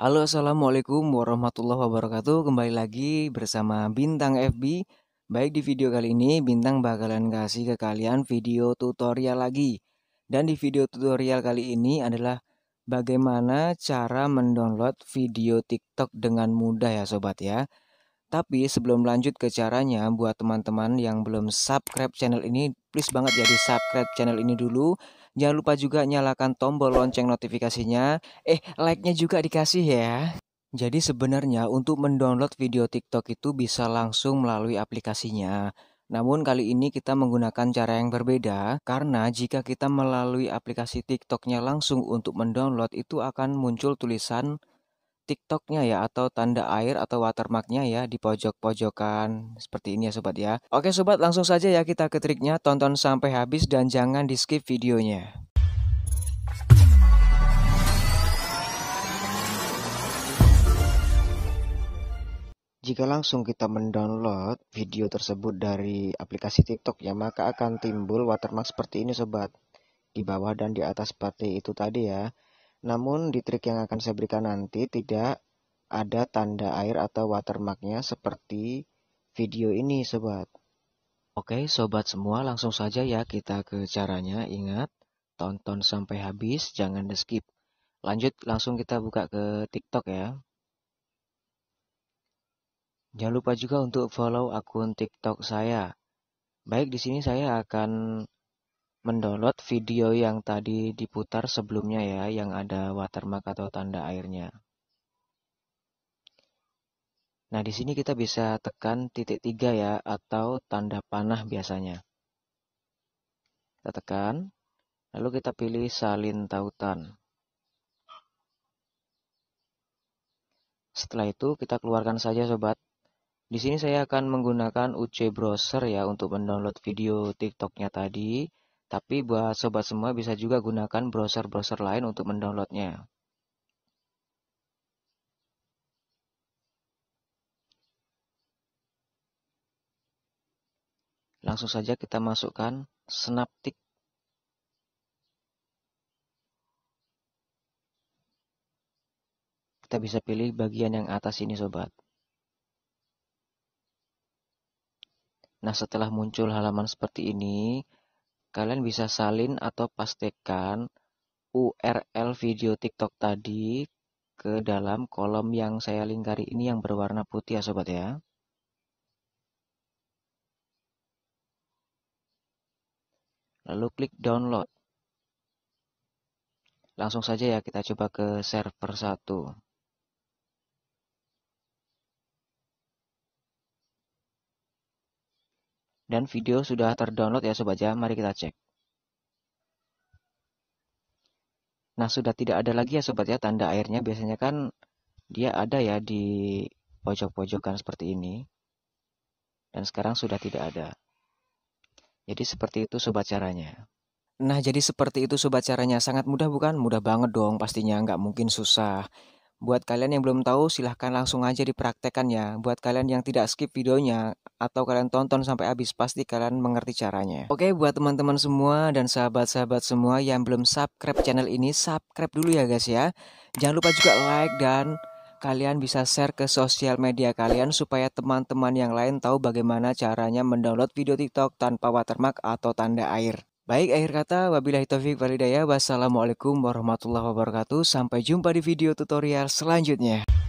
Halo assalamualaikum warahmatullahi wabarakatuh Kembali lagi bersama Bintang FB Baik di video kali ini Bintang bakalan kasih ke kalian video tutorial lagi Dan di video tutorial kali ini adalah Bagaimana cara mendownload video TikTok dengan mudah ya sobat ya tapi sebelum lanjut ke caranya, buat teman-teman yang belum subscribe channel ini, please banget ya subscribe channel ini dulu. Jangan lupa juga nyalakan tombol lonceng notifikasinya. Eh, like-nya juga dikasih ya. Jadi sebenarnya untuk mendownload video TikTok itu bisa langsung melalui aplikasinya. Namun kali ini kita menggunakan cara yang berbeda karena jika kita melalui aplikasi TikToknya langsung untuk mendownload itu akan muncul tulisan TikToknya ya atau tanda air atau watermarknya ya di pojok-pojokan seperti ini ya sobat ya. Oke sobat langsung saja ya kita ke triknya tonton sampai habis dan jangan di skip videonya. Jika langsung kita mendownload video tersebut dari aplikasi TikTok ya, maka akan timbul watermark seperti ini sobat. Di bawah dan di atas seperti itu tadi ya. Namun di trik yang akan saya berikan nanti tidak ada tanda air atau watermarknya seperti video ini sobat. Oke sobat semua langsung saja ya kita ke caranya ingat tonton sampai habis jangan di skip. Lanjut langsung kita buka ke TikTok ya. Jangan lupa juga untuk follow akun TikTok saya. Baik, di sini saya akan mendownload video yang tadi diputar sebelumnya ya, yang ada watermark atau tanda airnya. Nah, di sini kita bisa tekan titik tiga ya, atau tanda panah biasanya. Kita tekan, lalu kita pilih salin tautan. Setelah itu kita keluarkan saja sobat. Di sini saya akan menggunakan UC browser ya untuk mendownload video TikToknya tadi tapi buat sobat semua bisa juga gunakan browser-browser lain untuk mendownloadnya. Langsung saja kita masukkan Synaptic kita bisa pilih bagian yang atas ini sobat. Nah setelah muncul halaman seperti ini, Kalian bisa salin atau pastekan URL video TikTok tadi ke dalam kolom yang saya lingkari ini yang berwarna putih ya sobat ya. Lalu klik download. Langsung saja ya kita coba ke server 1. dan video sudah terdownload ya Sobat ya. mari kita cek. Nah, sudah tidak ada lagi ya Sobat ya tanda airnya, biasanya kan dia ada ya di pojok-pojokan seperti ini. Dan sekarang sudah tidak ada. Jadi seperti itu Sobat caranya. Nah, jadi seperti itu sobat caranya. Sangat mudah bukan? Mudah banget dong pastinya. Nggak mungkin susah. Buat kalian yang belum tahu, silahkan langsung aja dipraktekkan ya. Buat kalian yang tidak skip videonya atau kalian tonton sampai habis, pasti kalian mengerti caranya. Oke, buat teman-teman semua dan sahabat-sahabat semua yang belum subscribe channel ini, subscribe dulu ya guys ya. Jangan lupa juga like dan kalian bisa share ke sosial media kalian supaya teman-teman yang lain tahu bagaimana caranya mendownload video TikTok tanpa watermark atau tanda air. Baik, akhir kata, wabillahi taufik walhidayah. Wassalamualaikum warahmatullahi wabarakatuh. Sampai jumpa di video tutorial selanjutnya.